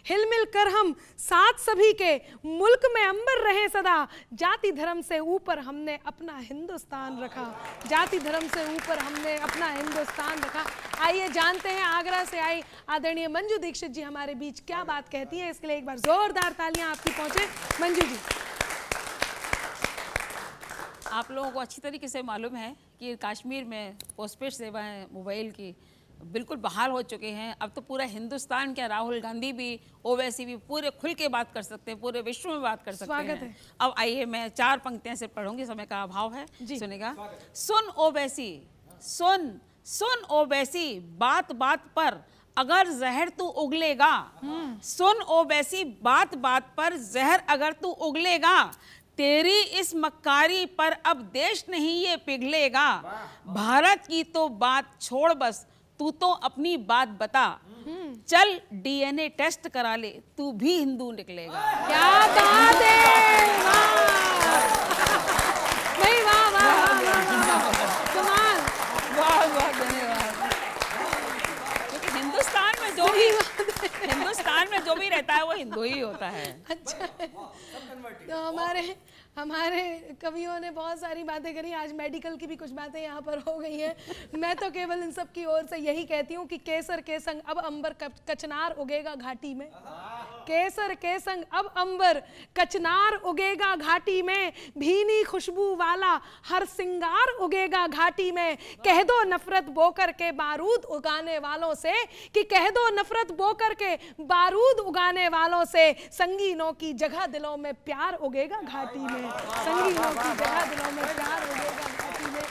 हिल मिल कर हम साथ सभी के मुल्क में अंबर रहे सदा जाति धर्म से ऊपर हमने अपना हिंदुस्तान रखा जाति धर्म से ऊपर हमने अपना हिंदुस्तान रखा आइए जानते हैं आगरा से आई आदरणीय मंजू दीक्षित जी हमारे बीच क्या बात कहती है इसके लिए एक बार जोरदार तालियां आपकी पहुंचे मंजू जी आप लोगों को अच्छी तरीके से मालूम है कि कश्मीर में पोस्टपेड सेवाएं मोबाइल की बिल्कुल बहाल हो चुके हैं अब तो पूरा हिंदुस्तान क्या राहुल गांधी भी ओवैसी भी पूरे खुल के बात कर सकते हैं पूरे विश्व में बात कर सकते हैं है। अब आइए मैं चार पंक्तियां सिर्फ पढ़ूंगी समय का अभाव है सुनेगा सुन ओवैसी सुन सुन ओवैसी बात बात पर अगर जहर तू उगलेगा हम्म। सुन ओवैसी बात बात पर जहर अगर तू उगलेगा तेरी इस मक्कारी पर अब देश नहीं ये पिघलेगा भारत की तो बात छोड़ बस तू तो अपनी बात बता हम्म। चल डीएनए टेस्ट करा ले तू भी हिंदू निकलेगा क्या में जो भी रहता है वो हिंदू ही होता है अच्छा तो हमारे हमारे कवियों ने बहुत सारी बातें करी आज मेडिकल की भी कुछ बातें यहाँ पर हो गई हैं मैं तो केवल इन सब की ओर से यही कहती हूँ कि केसर के संग अब अंबर कचनार उगेगा घाटी में केसर केसंग अब अंबर कचनार उगेगा घाटी में भीनी खुशबू वाला हर सिंगार उगेगा घाटी में कह दो नफरत बोकर के बारूद उगाने वालों से कि कह दो नफरत बोकर के बारूद उगाने वालों से संगीनों की जगह दिलों में प्यार उगेगा घाटी में संगीनों की जगह दिलों में प्यार उगेगा घाटी में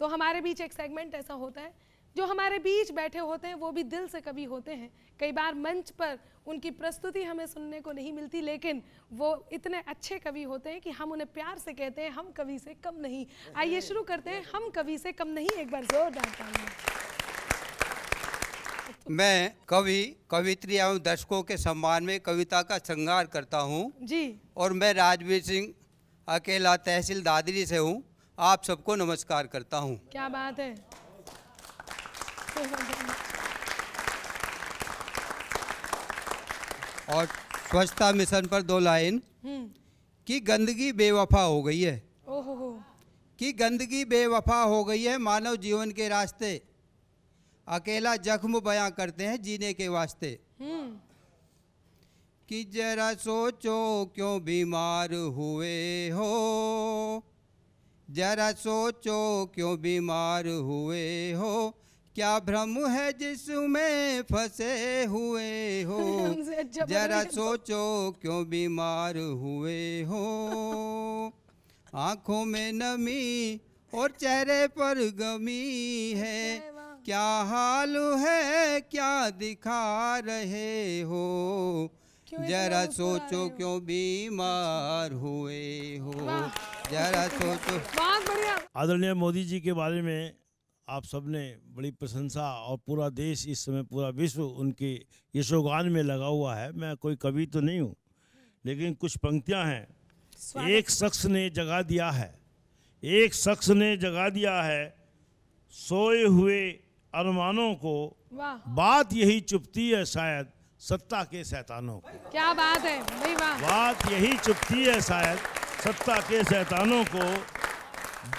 तो हमारे बीच एक सेगमेंट ऐसा होता है जो हमारे बीच बैठे होते हैं वो भी दिल से कभी होते हैं कई बार मंच पर उनकी प्रस्तुति हमें सुनने को नहीं मिलती लेकिन वो इतने अच्छे कवि होते हैं कि हम उन्हें प्यार से कहते हैं हम कवि से कम नहीं आइए शुरू करते हैं हम कवि से कम नहीं एक बार जोर डालता हूँ मैं कवि कवित्री एवं दर्शकों के सम्मान में कविता का श्रृंगार करता हूँ जी और मैं राजवीर सिंह अकेला तहसील दादरी से हूँ आप सबको नमस्कार करता हूँ क्या बात है और स्वच्छता मिशन पर दो लाइन हम्म। कि गंदगी बेवफा हो गई है कि गंदगी बेवफा हो गई है मानव जीवन के रास्ते अकेला जख्म बयां करते हैं जीने के वास्ते हम्म। कि जरा सोचो क्यों बीमार हुए हो जरा सोचो क्यों बीमार हुए हो क्या भ्रम है जिसमें फंसे हुए हो जरा तो- सोचो क्यों बीमार हुए हो आंखों में नमी और चेहरे पर गमी है क्या हाल है क्या दिखा रहे हो जरा सोचो क्यों बीमार हुए हो जरा सोचो आदरणीय मोदी जी के बारे में आप सबने बड़ी प्रशंसा और पूरा देश इस समय पूरा विश्व उनके यशोगान में लगा हुआ है मैं कोई कवि तो नहीं हूँ लेकिन कुछ पंक्तियाँ हैं एक शख्स ने जगा दिया है एक शख्स ने जगा दिया है सोए हुए अरमानों को बात यही चुपती है शायद सत्ता के सैतानों को क्या बात है भाई वाह बात यही चुपती है शायद सत्ता के सैतानों को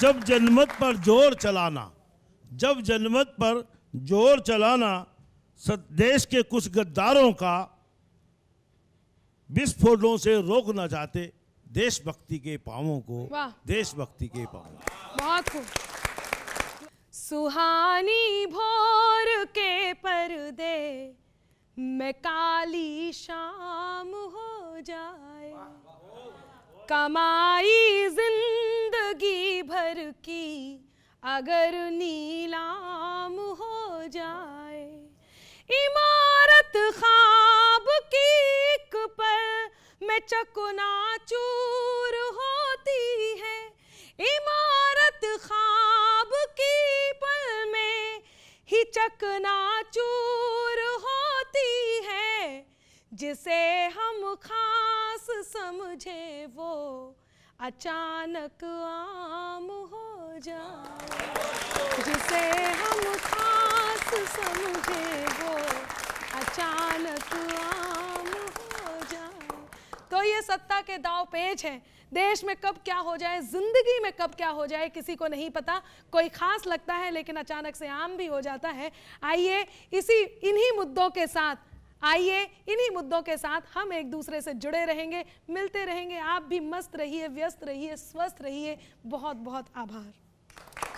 जब जनमत पर जोर चलाना जब जनमत पर जोर चलाना देश के कुछ गद्दारों का विस्फोटों से रोकना चाहते देशभक्ति के पावों को देशभक्ति के पावों बहुत सुहानी भोर के पर्दे मैं काली शाम हो जाए कमाई जिंदगी भर की अगर नीलाम हो जाए इमारत खाब की एक पल में चकुना चूर होती है इमारत खाब की पल में ही चकना चूर होती है जिसे हम खास समझे वो अचानक आम हो जाए जिसे हम खास समझे वो अचानक आम हो जाए तो ये सत्ता के दाव पेज हैं देश में कब क्या हो जाए जिंदगी में कब क्या हो जाए किसी को नहीं पता कोई खास लगता है लेकिन अचानक से आम भी हो जाता है आइए इसी इन्हीं मुद्दों के साथ आइए इन्हीं मुद्दों के साथ हम एक दूसरे से जुड़े रहेंगे मिलते रहेंगे आप भी मस्त रहिए व्यस्त रहिए स्वस्थ रहिए बहुत बहुत आभार